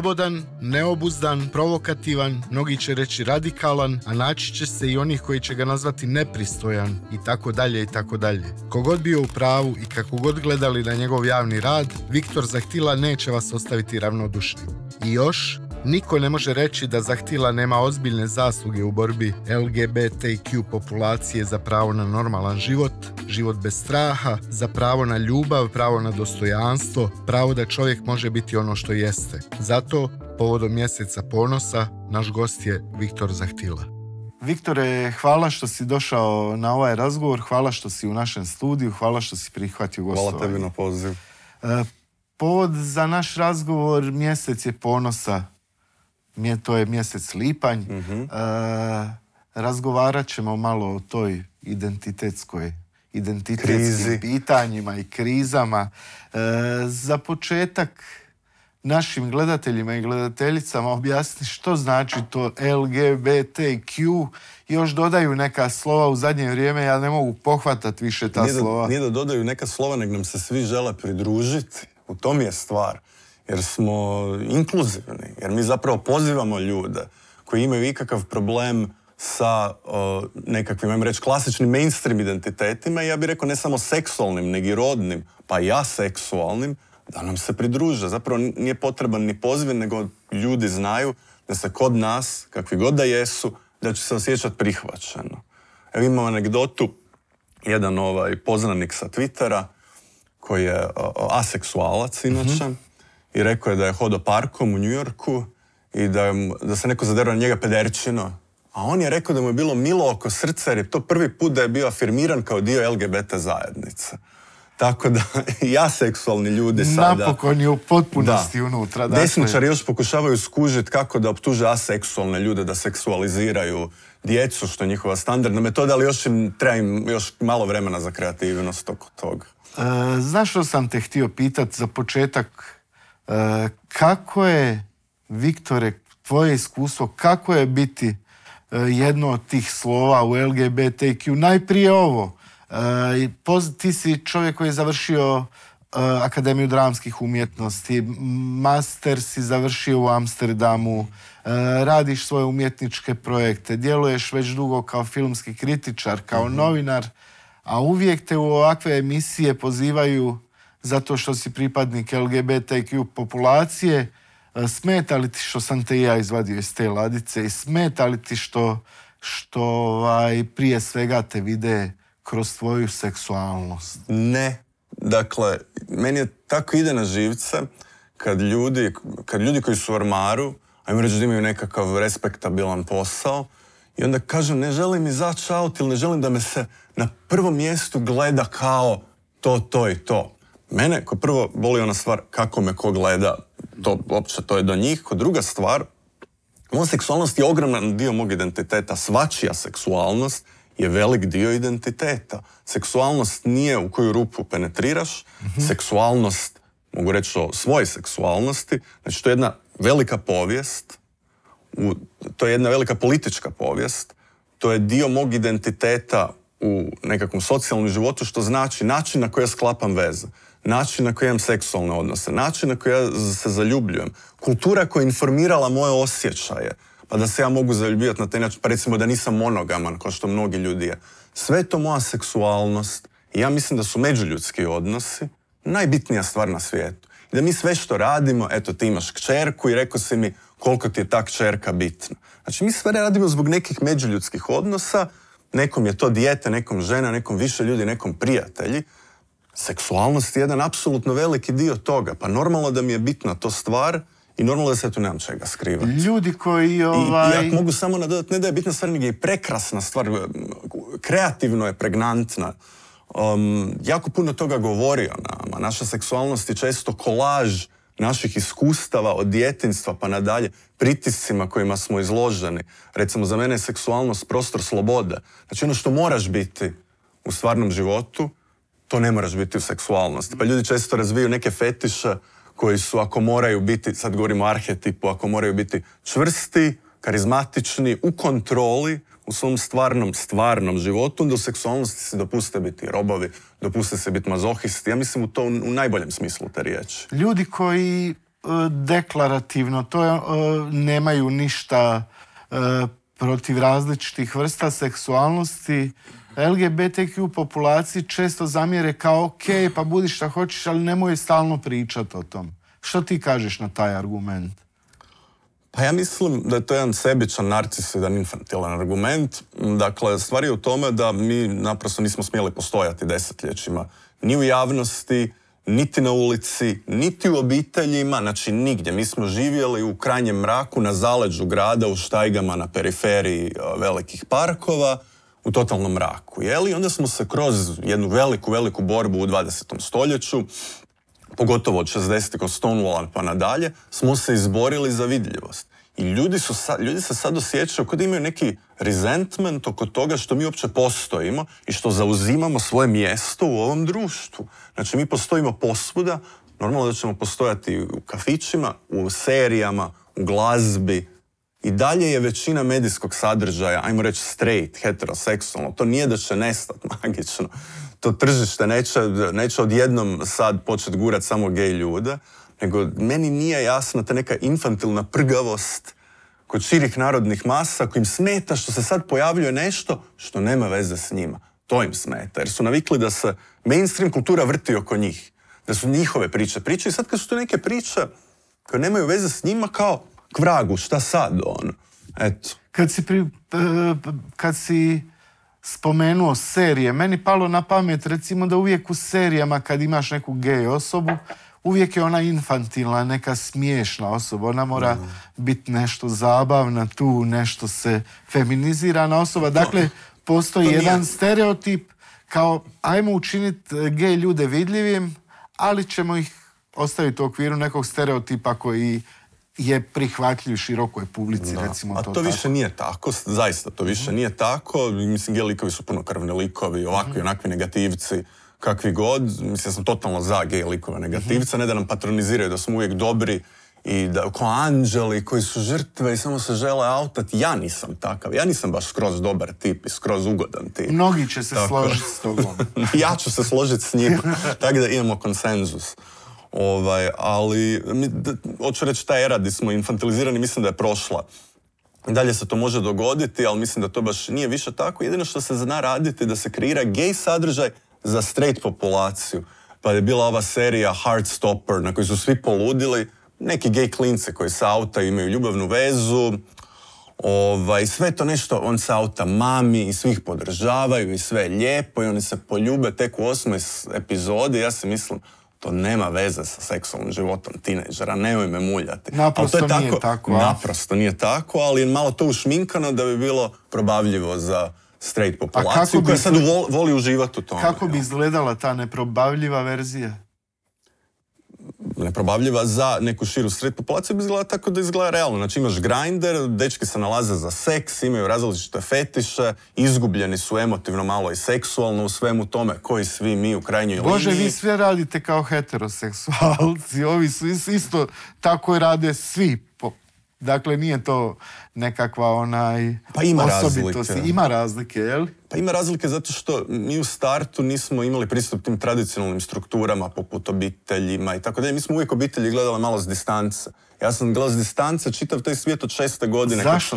slobodan, neobuzdan, provokativan, mnogi će reći radikalan, a naći će se i onih koji će ga nazvati nepristojan i tako dalje i tako dalje. Kogod bio u pravu i kako god gledali na njegov javni rad, Viktor Zahtila neće vas ostaviti ravnodušni. I još, Niko ne može reći da Zahtila nema ozbiljne zasluge u borbi LGBTQ populacije za pravo na normalan život, život bez straha, za pravo na ljubav, pravo na dostojanstvo, pravo da čovjek može biti ono što jeste. Zato, povodom mjeseca ponosa, naš gost je Viktor Zahtila. Viktore, hvala što si došao na ovaj razgovor, hvala što si u našem studiju, hvala što si prihvatio gostovanje. Hvala tebi na poziv. E, povod za naš razgovor mjesec je ponosa to je mjesec lipanj. Mhm. E, razgovarat ćemo malo o toj identitetskoj identitetskim pitanjima i krizama. E, za početak našim gledateljima i gledateljicama objasni što znači to LGBTQ. Još dodaju neka slova u zadnje vrijeme, ja ne mogu pohvatati više ta slova. nije da dodaju neka slova, nek nam se svi žele pridružiti. U tom je stvar jer smo inkluzivni, jer mi zapravo pozivamo ljude koji imaju ikakav problem sa nekakvim, ajmo reći, klasičnim mainstream identitetima ja bih rekao ne samo seksualnim, nego i rodnim, pa i aseksualnim, da nam se pridruže. Zapravo nije potreban ni poziv, nego ljudi znaju da se kod nas, kakvi god da jesu, da će se osjećati prihvaćeno. Evo imam anegdotu, jedan ovaj poznanik sa Twittera, koji je aseksualac mhm. inače, i rekao je da je hodo parkom u Yorku i da, se neko zaderao na njega pederčino. A on je rekao da mu je bilo milo oko srca jer je to prvi put da je bio afirmiran kao dio LGBT zajednice. Tako da, ja seksualni ljudi sada... Napokon je u potpunosti unutra. Dakle. Desničari još pokušavaju skužiti kako da optuže aseksualne ljude da seksualiziraju djecu, što je njihova standardna metoda, ali još im treba im još malo vremena za kreativnost oko toga. E, zašto znaš što sam te htio pitati za početak E, kako je, Viktore, tvoje iskustvo, kako je biti e, jedno od tih slova u LGBTQ? Najprije ovo, e, ti si čovjek koji je završio Akademiju dramskih umjetnosti, master si završio u Amsterdamu, radiš svoje umjetničke projekte, djeluješ već dugo kao filmski kritičar, kao mhm. novinar, a uvijek te u ovakve emisije pozivaju zato što si pripadnik LGBTQ populacije, e, smeta li ti što sam te ja izvadio iz te ladice i smeta li ti što, što ovaj, prije svega te vide kroz tvoju seksualnost? Ne. Dakle, meni je tako ide na živce kad ljudi, kad ljudi koji su u armaru, ajmo reći da imaju nekakav respektabilan posao, i onda kažem ne želim izaći out ili ne želim da me se na prvom mjestu gleda kao to, to i to. Mene, ko prvo, boli ona stvar kako me ko gleda. To, opće, to je do njih. Ko druga stvar, moja seksualnost je ogroman dio mog identiteta. Svačija seksualnost je velik dio identiteta. Seksualnost nije u koju rupu penetriraš. Mhm. Seksualnost, mogu reći o svojoj seksualnosti, znači to je jedna velika povijest, to je jedna velika politička povijest, to je dio mog identiteta u nekakvom socijalnom životu, što znači način na koji ja sklapam veze način na koji imam seksualne odnose, način na koji ja se zaljubljujem, kultura koja je informirala moje osjećaje, pa da se ja mogu zaljubivati na taj način, pa recimo da nisam monogaman, kao što mnogi ljudi je. Sve je to moja seksualnost i ja mislim da su međuljudski odnosi najbitnija stvar na svijetu. I da mi sve što radimo, eto ti imaš kćerku i rekao si mi koliko ti je ta kćerka bitna. Znači mi sve radimo zbog nekih međuljudskih odnosa, nekom je to dijete, nekom žena, nekom više ljudi, nekom prijatelji seksualnost je jedan apsolutno veliki dio toga. Pa normalno da mi je bitna to stvar i normalno da se tu nemam čega skrivati. Ljudi koji I, ja ovaj- mogu samo nadodati, ne da je bitna stvar, nego je prekrasna stvar, kreativno je, pregnantna. Um, jako puno toga govori o nama. Naša seksualnost je često kolaž naših iskustava od djetinstva pa nadalje, pritiscima kojima smo izloženi. Recimo, za mene je seksualnost prostor slobode. Znači ono što moraš biti u stvarnom životu, to ne moraš biti u seksualnosti. Pa ljudi često razviju neke fetiše koji su, ako moraju biti, sad govorimo o arhetipu, ako moraju biti čvrsti, karizmatični, u kontroli, u svom stvarnom, stvarnom životu, do seksualnosti se dopuste biti robovi, dopuste se biti mazohisti. Ja mislim u to u najboljem smislu te riječi. Ljudi koji e, deklarativno to e, nemaju ništa e, protiv različitih vrsta seksualnosti, LGBTQ populaciji često zamjere kao ok, pa budi šta hoćeš, ali nemoj stalno pričati o tom. Što ti kažeš na taj argument? Pa ja mislim da je to jedan sebičan, narcisidan, infantilan argument. Dakle, stvar je u tome da mi naprosto nismo smjeli postojati desetljećima. Ni u javnosti, niti na ulici, niti u obiteljima, znači nigdje. Mi smo živjeli u krajnjem mraku na zaleđu grada, u štajgama na periferiji e, velikih parkova u totalnom mraku. Jeli? Onda smo se kroz jednu veliku, veliku borbu u 20. stoljeću, pogotovo od 60. kod Stonewall pa nadalje, smo se izborili za vidljivost. I ljudi, su ljudi se sad osjećaju kod imaju neki resentment oko toga što mi uopće postojimo i što zauzimamo svoje mjesto u ovom društvu. Znači mi postojimo posvuda, normalno da ćemo postojati u kafićima, u serijama, u glazbi, i dalje je većina medijskog sadržaja, ajmo reći straight, heteroseksualno. To nije da će nestat magično. To tržište neće, neće odjednom sad početi gurati samo gej ljude, nego meni nije jasna ta neka infantilna prgavost kod širih narodnih masa kojim smeta što se sad pojavljuje nešto što nema veze s njima. To im smeta, jer su navikli da se mainstream kultura vrti oko njih. Da su njihove priče priče i sad kad su to neke priče koje nemaju veze s njima, kao k vragu, šta sad, on? Eto. Kad si, pri, kad spomenuo serije, meni palo na pamet recimo da uvijek u serijama kad imaš neku gej osobu, uvijek je ona infantilna, neka smiješna osoba. Ona mora mm. biti nešto zabavna tu, nešto se feminizirana osoba. Dakle, postoji jedan stereotip kao ajmo učiniti gej ljude vidljivim, ali ćemo ih ostaviti u okviru nekog stereotipa koji je prihvatljiv širokoj publici, recimo to A to više nije tako, zaista to više mhm. nije tako. Mislim, gej likovi su krvni likovi, ovakvi, mm onakvi negativci, kakvi god. Mislim, ja sam totalno za gej likove negativca, mm ne da nam patroniziraju, da smo uvijek dobri i da ko anđeli koji su žrtve i samo se žele autati. Ja nisam takav, ja nisam baš skroz dobar tip i skroz ugodan tip. Mnogi će se složiti s tobom. ja ću se složiti s njima, tako da imamo konsenzus. Ovaj, ali, hoću reći, ta era gdje smo infantilizirani mislim da je prošla. Dalje se to može dogoditi, ali mislim da to baš nije više tako. Jedino što se zna raditi je da se kreira gej sadržaj za straight populaciju. Pa je bila ova serija Heartstopper na kojoj su svi poludili. Neki gej klince koji sa auta imaju ljubavnu vezu. Ovaj, sve to nešto, on sa auta mami i svih podržavaju i sve je lijepo i oni se poljube tek u osmoj epizodi. Ja se mislim, to nema veze sa seksualnim životom tinejdžera, nemoj me muljati. Naprosto je tako, nije tako. nije tako, ali je malo to ušminkano da bi bilo probavljivo za straight populaciju koja sad voli uživati u tome. Kako bi izgledala ta neprobavljiva verzija? neprobavljiva za neku širu sred populaciju bi izgleda tako da izgleda realno. Znači imaš grinder, dečki se nalaze za seks, imaju različite fetiše, izgubljeni su emotivno malo i seksualno u svemu tome koji svi mi u krajnjoj liniji. Bože, vi sve radite kao heteroseksualci, ovi su isto tako rade svi Dakle, nije to nekakva onaj pa ima osobitost. Razlike. Ima razlike, jel? Pa ima razlike zato što mi u startu nismo imali pristup tim tradicionalnim strukturama poput obiteljima i tako dalje. Mi smo uvijek obitelji gledali malo s distance. Ja sam gledao s distance čitav taj svijet od šeste godine. Zašto?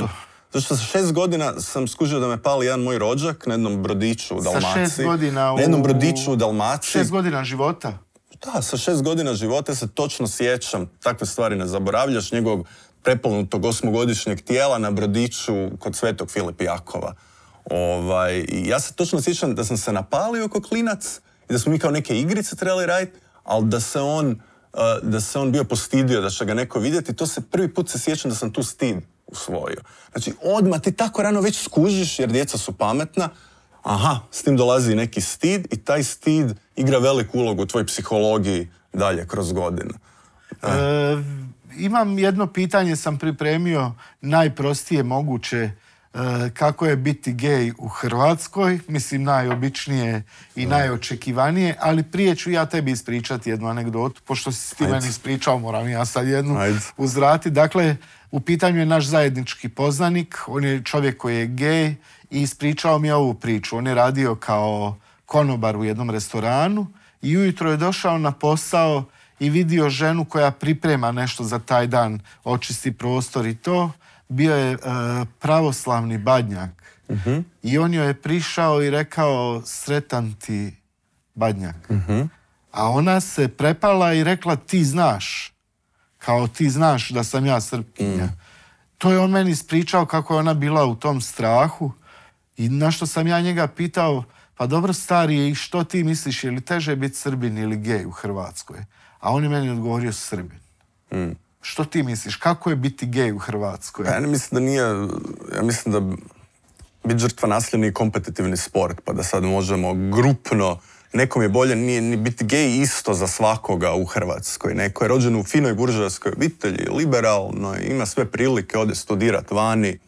zato što sa šest godina sam skužio da me pali jedan moj rođak na jednom brodiću u Dalmaciji. Sa šest godina u... Na jednom brodiću u Dalmaciji. Šest godina života? Da, sa šest godina života se točno sjećam. Takve stvari ne zaboravljaš. Njegovog prepolnutog osmogodišnjeg tijela na brodiću kod Svetog Filipijakova. Ovaj, ja se točno sjećam da sam se napalio kao klinac i da smo mi kao neke igrice trebali raditi, ali da se on e, da se on bio postidio, da će ga neko vidjeti, to se prvi put se sjećam da sam tu stid usvojio. Znači, odmah ti tako rano već skužiš, jer djeca su pametna, aha, s tim dolazi neki stid i taj stid igra veliku ulogu u tvojoj psihologiji dalje kroz godine. Imam jedno pitanje, sam pripremio najprostije moguće e, kako je biti gej u Hrvatskoj, mislim najobičnije i najočekivanije, ali prije ću ja tebi ispričati jednu anegdotu, pošto si ti meni ispričao, moram ja sad jednu uzrati. Dakle, u pitanju je naš zajednički poznanik, on je čovjek koji je gej i ispričao mi ovu priču. On je radio kao konobar u jednom restoranu i ujutro je došao na posao i vidio ženu koja priprema nešto za taj dan, očisti prostor i to, bio je e, pravoslavni badnjak. Mhm. I on joj je prišao i rekao sretan ti badnjak. Mhm. A ona se prepala i rekla ti znaš. Kao ti znaš da sam ja srpkinja. Mm. To je on meni ispričao kako je ona bila u tom strahu. I na što sam ja njega pitao, pa dobro stari, što ti misliš, je li teže biti srbin ili gej u Hrvatskoj? A on je meni odgovorio Srbin. Mm. Što ti misliš? Kako je biti gej u Hrvatskoj? Ja ne mislim da nije... Ja mislim da biti žrtva nasilja nije kompetitivni sport, pa da sad možemo grupno... Nekom je bolje nije ni biti gej isto za svakoga u Hrvatskoj. Neko je rođen u finoj buržarskoj obitelji, liberalno, ima sve prilike, ode studirat vani.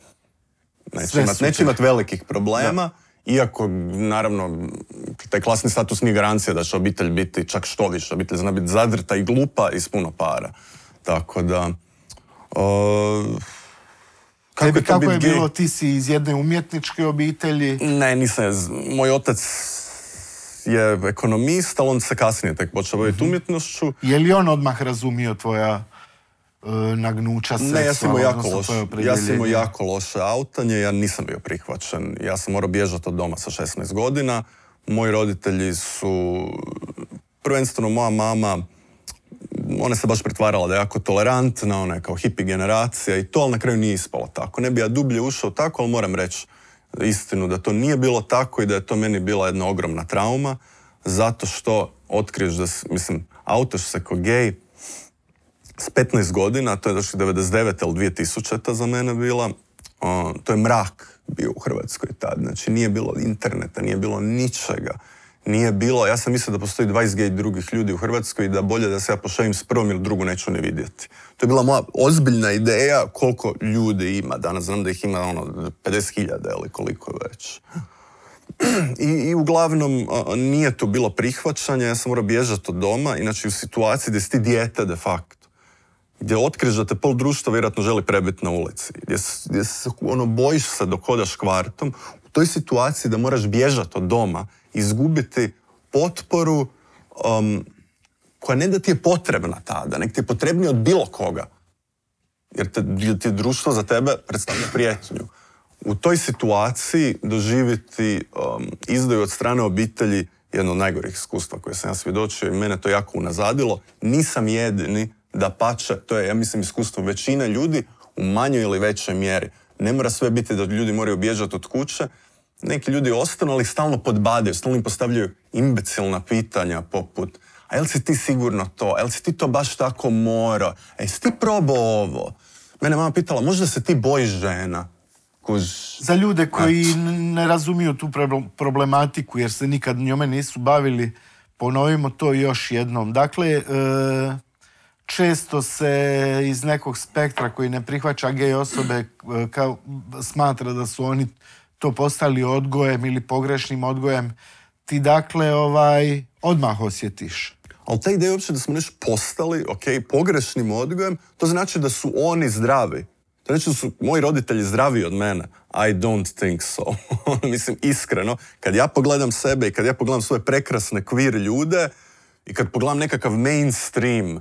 Neće imati imat velikih problema. Iako, naravno, taj klasni status nije garancija da će obitelj biti čak što više. Obitelj zna biti zadrta i glupa i s puno para. Tako da... kako, Tebi, je, kako je bilo, ti si iz jedne umjetničke obitelji? Ne, nisam. Moj otac je ekonomist, ali on se kasnije tek počeo baviti mhm. umjetnošću. Je li on odmah razumio tvoja E, nagnuća Ne, ja sam jako, jako loše autanje, ja nisam bio prihvaćen. Ja sam morao bježati od doma sa 16 godina. Moji roditelji su, prvenstveno moja mama, ona se baš pretvarala da je jako tolerantna, ona je kao hipi generacija i to, ali na kraju nije ispalo tako. Ne bi ja dublje ušao tako, ali moram reći istinu da to nije bilo tako i da je to meni bila jedna ogromna trauma, zato što otkriješ da, mislim, autoš se ko gej, s 15 godina, to je došli 99. ili 2000. za mene bila, to je mrak bio u Hrvatskoj tad. Znači nije bilo interneta, nije bilo ničega. Nije bilo, ja sam mislio da postoji 20 drugih ljudi u Hrvatskoj i da bolje da se ja pošavim s prvom ili drugu neću ne vidjeti. To je bila moja ozbiljna ideja koliko ljudi ima. Danas znam da ih ima ono 50.000 ili koliko već. I, uglavnom nije to bilo prihvaćanje, ja sam morao bježati od doma, inače u situaciji gdje si ti dijete de facto gdje otkriš da te pol društva vjerojatno želi prebiti na ulici, gdje, se ono bojiš se dok hodaš kvartom, u toj situaciji da moraš bježati od doma, izgubiti potporu um, koja ne da ti je potrebna tada, nek ti je potrebnija od bilo koga. Jer ti je društvo za tebe predstavlja prijetnju. U toj situaciji doživjeti um, izdaju od strane obitelji jedno od najgorih iskustva koje sam ja svjedočio i mene to jako unazadilo. Nisam jedini da pače, to je, ja mislim, iskustvo većine ljudi u manjoj ili većoj mjeri. Ne mora sve biti da ljudi moraju bježati od kuće. Neki ljudi ostanu, ali stalno podbadaju, stalno im postavljaju imbecilna pitanja poput a jel si ti sigurno to, a jel si ti to baš tako morao, a jesi ti probao ovo? Mene mama pitala, možda se ti bojiš žena? Za ljude koji ne razumiju tu problematiku jer se nikad njome nisu bavili, ponovimo to još jednom. Dakle, e, često se iz nekog spektra koji ne prihvaća gej osobe e, kao, smatra da su oni to postali odgojem ili pogrešnim odgojem, ti dakle ovaj, odmah osjetiš. Ali ta ideja uopće da smo nešto postali, ok, pogrešnim odgojem, to znači da su oni zdravi. To znači da su moji roditelji zdravi od mene. I don't think so. Mislim, iskreno, kad ja pogledam sebe i kad ja pogledam svoje prekrasne queer ljude i kad pogledam nekakav mainstream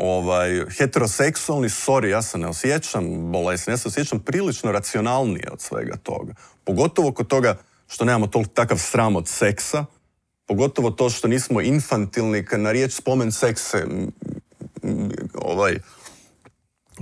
ovaj, heteroseksualni, sorry, ja se ne osjećam bolesni, ja se osjećam prilično racionalnije od svega toga. Pogotovo kod toga što nemamo tol takav sram od seksa, pogotovo to što nismo infantilni, kad na riječ spomen sekse, ovaj,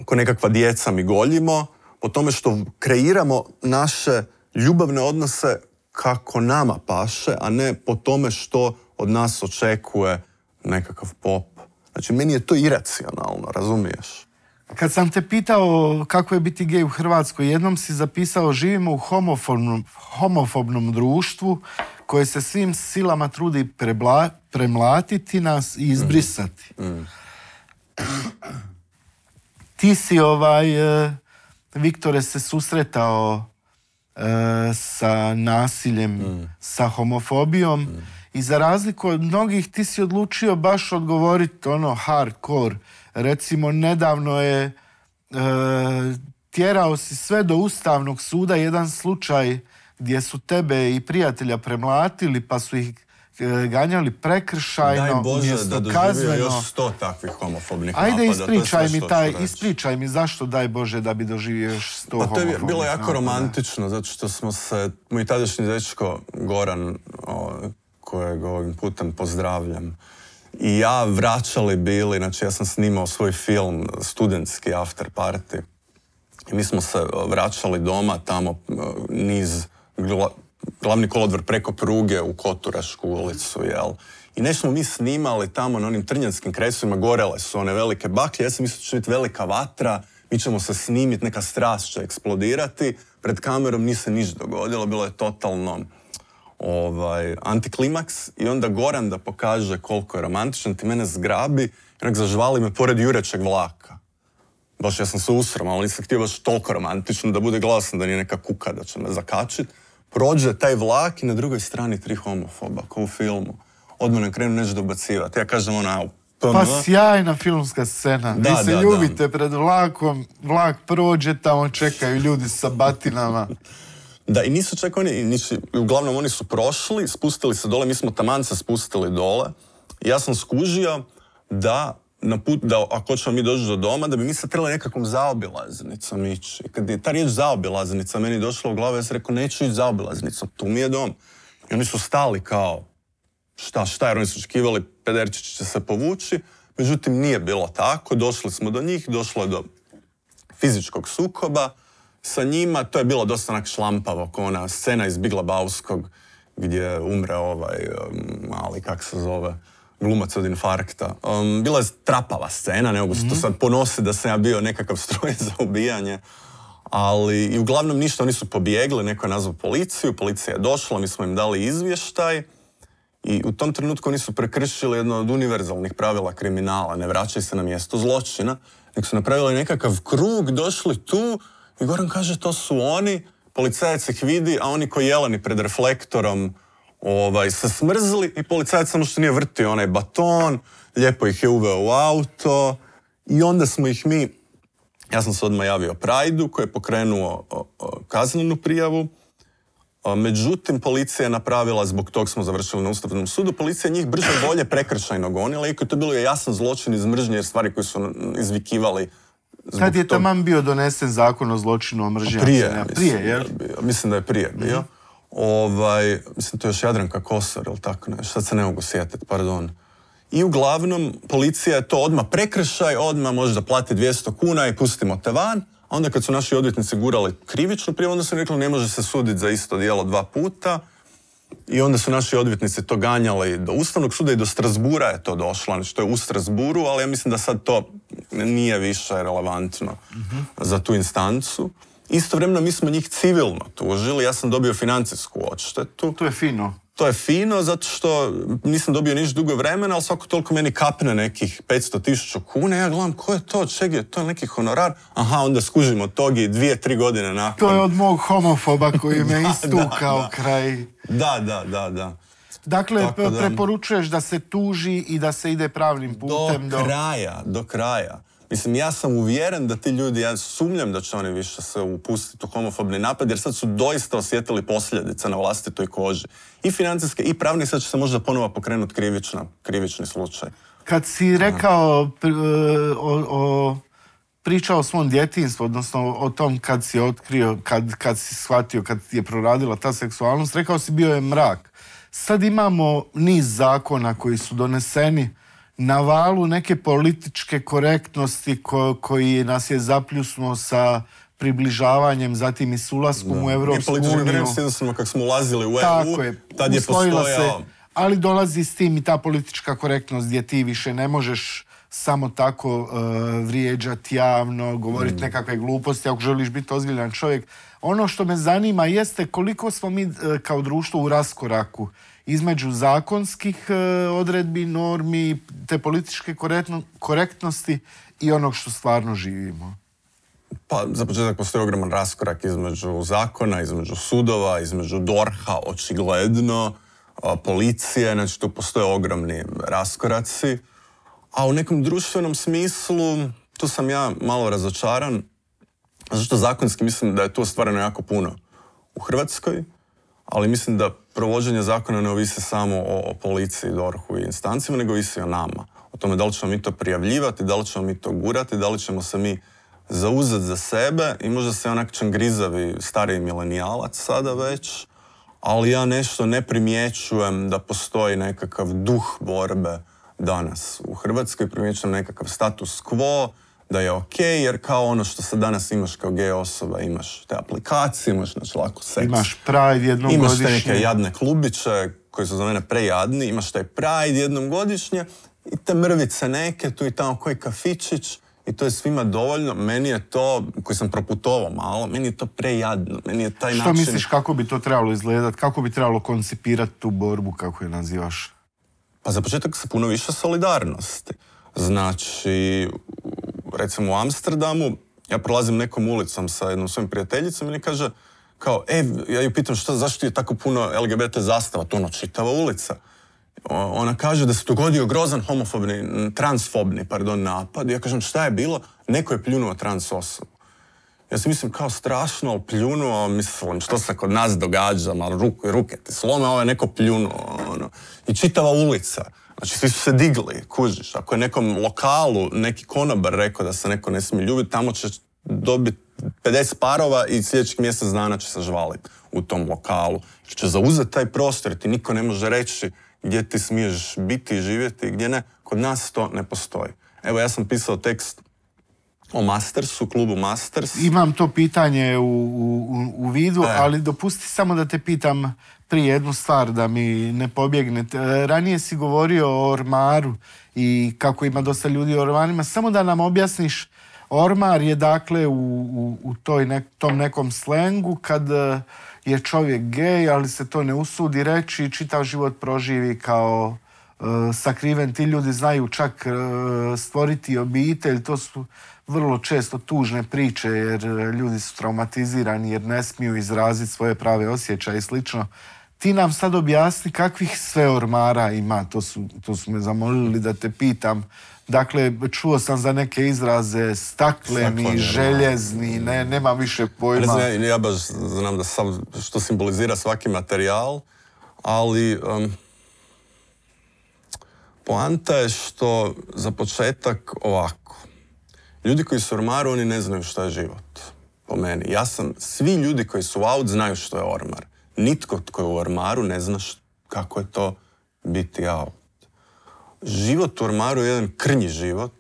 ko nekakva djeca mi goljimo, po tome što kreiramo naše ljubavne odnose kako nama paše, a ne po tome što od nas očekuje nekakav pop Znači, meni je to iracionalno, razumiješ? Kad sam te pitao kako je biti gej u Hrvatskoj, jednom si zapisao živimo u homofobnom, društvu koje se svim silama trudi premlatiti nas i mhm. izbrisati. Mhm. Ti si ovaj, e, Viktore, se susretao e, sa nasiljem, mhm. sa homofobijom i za razliku od mnogih ti si odlučio baš odgovoriti ono hardcore. Recimo, nedavno je e, tjerao si sve do Ustavnog suda jedan slučaj gdje su tebe i prijatelja premlatili pa su ih e, ganjali prekršajno Daj Bože da doživio još sto takvih homofobnih Ajde napada. ispričaj mi taj, ispričaj mi zašto daj Bože da bi doživio još sto pa, to je bilo jako romantično, zato što smo se, moj tadašnji dečko Goran, kojeg ovim putem pozdravljam. I ja vraćali bili, znači ja sam snimao svoj film, studentski after party. I mi smo se e, vraćali doma tamo e, niz glavni kolodvor preko pruge u Koturašku ulicu, jel? I nešto smo mi snimali tamo na onim trnjanskim kresovima, gorele su one velike baklje, ja sam mislio će biti velika vatra, mi ćemo se snimiti, neka strast će eksplodirati. Pred kamerom nije se ništa dogodilo, bilo je totalno ovaj, antiklimaks i onda Goran da pokaže koliko je romantičan, ti mene zgrabi i zažvali me pored jurećeg vlaka. Baš ja sam se usrom, ali nisam htio baš toliko romantično da bude glasno, da nije neka kuka da će me zakačit. Prođe taj vlak i na drugoj strani tri homofoba, kao u filmu. Odmah nam krenu nešto ubacivati. Ja kažem ona, pa sjajna filmska scena. Vi se ljubite pred vlakom, vlak prođe, tamo čekaju ljudi sa batinama. Da, i nisu čak oni, nisu, uglavnom oni su prošli, spustili se dole, mi smo taman se spustili dole. Ja sam skužio da na put, da ako ćemo mi doći do doma, da bi mi se trebali nekakvom zaobilaznicom ići. Kad je ta riječ zaobilaznica meni došla u glavu, ja sam rekao neću ići zaobilaznicom, tu mi je dom. I oni su stali kao, šta, šta, jer oni su očekivali, Pederčić će se povući, međutim nije bilo tako, došli smo do njih, došlo je do fizičkog sukoba, sa njima, to je bilo dosta onak šlampavo, kao ona scena iz Bigla Bauskog, gdje umre ovaj mali, kak se zove, glumac od infarkta. bila je trapava scena, ne mogu se to mhm. sad ponositi da sam ja bio nekakav stroj za ubijanje. Ali i uglavnom ništa, oni su pobjegli, neko je nazvao policiju, policija je došla, mi smo im dali izvještaj. I u tom trenutku oni su prekršili jedno od univerzalnih pravila kriminala, ne vraćaj se na mjesto zločina. Nek su napravili nekakav krug, došli tu, i Goran kaže, to su oni, policajac ih vidi, a oni koji jeleni pred reflektorom ovaj, se smrzli i policajac samo ono što nije vrtio onaj baton, lijepo ih je uveo u auto i onda smo ih mi, ja sam se odmah javio Prajdu koji je pokrenuo kaznenu prijavu, međutim policija je napravila, zbog tog smo završili na Ustavnom sudu, policija je njih brže bolje prekršajno gonila i to je bilo je jasan zločin iz mržnje jer stvari koje su izvikivali kad je taman bio donesen zakon o zločinu o Prije, jel? mislim, mislim da je prije bio. Mhm. Ovaj, mislim, to je još Jadranka Kosor ili tako nešto, sad se ne mogu sjetiti, pardon. I uglavnom, policija je to odmah prekršaj, odmah može da plati 200 kuna i pustimo te van. A onda kad su naši odvjetnici gurali krivičnu prije, onda su rekli ne može se suditi za isto dijelo dva puta i onda su naši odvjetnici to ganjali do Ustavnog suda i do Strasbura je to došlo, znači to je u Strasburu, ali ja mislim da sad to nije više relevantno za tu instancu. Istovremeno mi smo njih civilno tužili, ja sam dobio financijsku odštetu. To je fino to je fino zato što nisam dobio ništa dugo vremena, ali svako toliko meni kapne nekih 500 tisuća kuna. Ja gledam, ko je to, čeg je to, neki honorar? Aha, onda skužimo tog i dvije, tri godine nakon. To je od mog homofoba koji me da, istukao kraj. Da, da, da, da. Dakle, preporučuješ da se tuži i da se ide pravnim putem. do kraja, do kraja. Mislim, ja sam uvjeren da ti ljudi, ja sumnjam da će oni više se upustiti u homofobni napad, jer sad su doista osjetili posljedice na vlastitoj koži. I financijske, i pravne, sad će se možda ponovo pokrenuti krivično, krivični slučaj. Kad si rekao e, o, o pričao o svom djetinstvu, odnosno o tom kad si otkrio, kad, kad si shvatio, kad je proradila ta seksualnost, rekao si bio je mrak. Sad imamo niz zakona koji su doneseni na valu neke političke korektnosti koji nas je zapljusnuo sa približavanjem, zatim i s u Evropsku uniju. smo ulazili u Tako EU, je, tad je postojao... Se, ali dolazi s tim i ta politička korektnost gdje ti više ne možeš samo tako uh, e, vrijeđati javno, govoriti mm. nekakve gluposti ako želiš biti ozbiljan čovjek. Ono što me zanima jeste koliko smo mi e, kao društvo u raskoraku između zakonskih e, odredbi, normi, te političke korektnosti i onog što stvarno živimo? Pa, za početak postoji ogroman raskorak između zakona, između sudova, između dorha, očigledno, e, policije, znači tu postoje ogromni raskoraci. A u nekom društvenom smislu, tu sam ja malo razočaran, zato zakonski mislim da je tu ostvareno jako puno u Hrvatskoj, ali mislim da provođenje zakona ne ovisi samo o, policiji, dorhu i instancima, nego ovisi o nama. O tome da li ćemo mi to prijavljivati, da li ćemo mi to gurati, da li ćemo se mi zauzeti za sebe i možda se onak grizavi stariji milenijalac sada već, ali ja nešto ne primjećujem da postoji nekakav duh borbe danas u Hrvatskoj, primjećujem nekakav status quo, da je ok, jer kao ono što se danas imaš kao gej osoba, imaš te aplikacije, imaš znači lako seks. Imaš Pride jednom imaš te neke jadne klubiće koji su za mene prejadni, imaš taj Pride jednom godišnje i te mrvice neke, tu i tamo koji kafičić i to je svima dovoljno. Meni je to, koji sam proputovao malo, meni je to prejadno. Meni je taj misliš kako bi to trebalo izgledat? Kako bi trebalo koncipirati tu borbu, kako je nazivaš? Pa za početak se puno više solidarnosti. Znači, recimo u Amsterdamu, ja prolazim nekom ulicom sa jednom svojim prijateljicom i mi kaže, kao, e, ja ju pitam što, zašto je tako puno LGBT zastava, to ono čitava ulica. Ona kaže da se dogodio grozan homofobni, transfobni, pardon, napad. Ja kažem, šta je bilo? Neko je pljunuo trans osobu. Ja si mislim, kao strašno, ali pljunuo, mislim, što se kod nas događa, malo ruke, ruke ti slome, ovo ovaj je neko pljunuo, ono. I čitava ulica. Znači, svi su se digli, kužiš. Ako je nekom lokalu neki konobar rekao da se neko ne smije ljubiti, tamo će dobiti 50 parova i sljedećeg mjesec dana će se žvaliti u tom lokalu. Jer će zauzeti taj prostor, ti niko ne može reći gdje ti smiješ biti i živjeti, gdje ne. Kod nas to ne postoji. Evo, ja sam pisao tekst o Mastersu, klubu Masters. Imam to pitanje u, vidu, e. ali dopusti samo da te pitam prije jednu stvar da mi ne pobjegnete. Ranije si govorio o ormaru i kako ima dosta ljudi u ormarima. Samo da nam objasniš, ormar je dakle u, u, u toj tom nekom slengu kad e, je čovjek gej, ali se to ne usudi reći i čitav život proživi kao e, sakriven. Ti ljudi znaju čak e, stvoriti obitelj, to su vrlo često tužne priče jer e, ljudi su traumatizirani jer ne smiju izraziti svoje prave osjećaje i slično ti nam sad objasni kakvih sve ormara ima, to su, me zamolili da te pitam. Dakle, čuo sam za neke izraze stakleni, željezni, ne, nema više pojma. ja baš znam da sam, što simbolizira svaki materijal, ali poanta je što za početak ovako. Ljudi koji su ormaru, oni ne znaju što je život, po meni. Ja sam, svi ljudi koji su out znaju što je ormar nitko tko je u ormaru ne znaš kako je to biti out. Život u ormaru je jedan krnji život,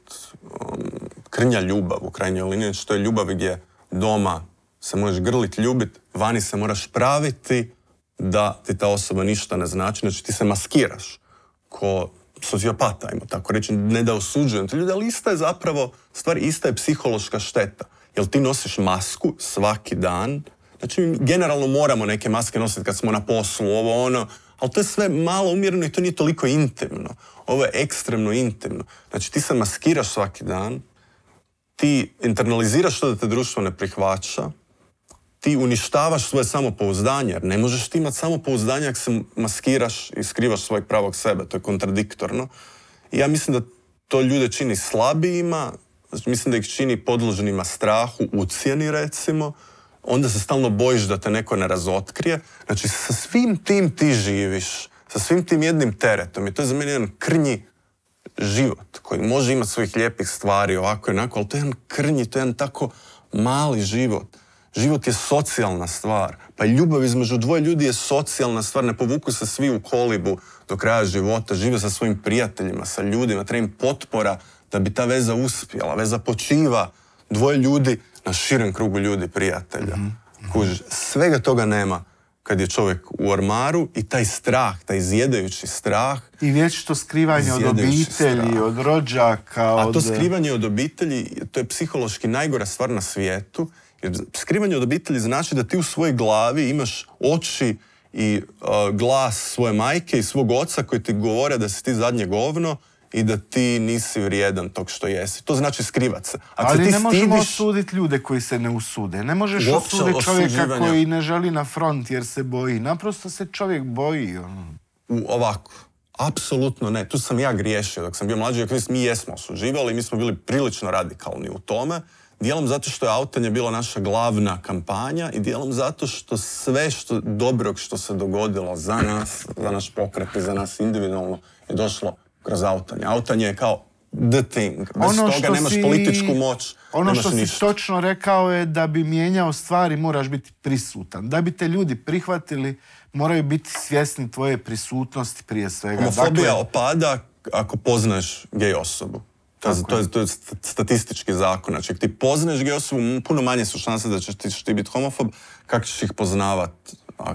um, krnja ljubav u krajnjoj liniji, što znači je ljubav gdje doma se možeš grliti, ljubit, vani se moraš praviti da ti ta osoba ništa ne znači, znači ti se maskiraš ko sociopata, ajmo tako reći, ne da osuđujem te ljude, ali ista je zapravo, stvar ista je psihološka šteta. Jer ti nosiš masku svaki dan Znači, mi generalno moramo neke maske nositi kad smo na poslu, ovo ono, ali to je sve malo umjereno i to nije toliko intimno. Ovo je ekstremno intimno. Znači, ti se maskiraš svaki dan, ti internaliziraš to da te društvo ne prihvaća, ti uništavaš svoje samopouzdanje, jer ne možeš ti imati samopouzdanje ako se maskiraš i skrivaš svojeg pravog sebe, to je kontradiktorno. I ja mislim da to ljude čini slabijima, znači mislim da ih čini podloženima strahu, ucijeni recimo, onda se stalno bojiš da te neko ne razotkrije. Znači, sa svim tim ti živiš, sa svim tim jednim teretom i to je za mene jedan krnji život koji može imati svojih lijepih stvari ovako i onako, ali to je jedan krnji, to je jedan tako mali život. Život je socijalna stvar. Pa ljubav između dvoje ljudi je socijalna stvar. Ne povuku se svi u kolibu do kraja života. Žive sa svojim prijateljima, sa ljudima. Treba im potpora da bi ta veza uspjela. Veza počiva. Dvoje ljudi na širem krugu ljudi, prijatelja. Mm svega toga nema kad je čovjek u armaru i taj strah, taj izjedajući strah. I to skrivanje od obitelji, od rođaka. A to skrivanje od obitelji, to je psihološki najgora stvar na svijetu. Jer skrivanje od obitelji znači da ti u svojoj glavi imaš oči i glas svoje majke i svog oca koji ti govore da si ti zadnje govno, i da ti nisi vrijedan tog što jesi. To znači skrivat se. Ali ti ne možemo osuditi ljude koji se ne usude. Ne možeš osuditi čovjeka koji ne želi na front jer se boji. Naprosto se čovjek boji. Ono. U, ovako. Apsolutno ne. Tu sam ja griješio. Dok sam bio mlađi mi jesmo osuđivali, mi smo bili prilično radikalni u tome. Dijelom zato što je autanje bila naša glavna kampanja i dijelom zato što sve što dobrog što se dogodilo za nas, za naš pokret i za nas individualno je došlo kroz autanje. Autanje je kao the thing. Bez ono toga nemaš političku moć, Ono što ništa. si točno rekao je da bi mijenjao stvari moraš biti prisutan. Da bi te ljudi prihvatili moraju biti svjesni tvoje prisutnosti prije svega. Homofobija dakle- opada ako poznaš gej osobu. To, to, je, to statistički zakon. Znači, ti poznaš gej osobu, puno manje su šanse da ćeš ti, biti homofob. Kako ćeš ih poznavat a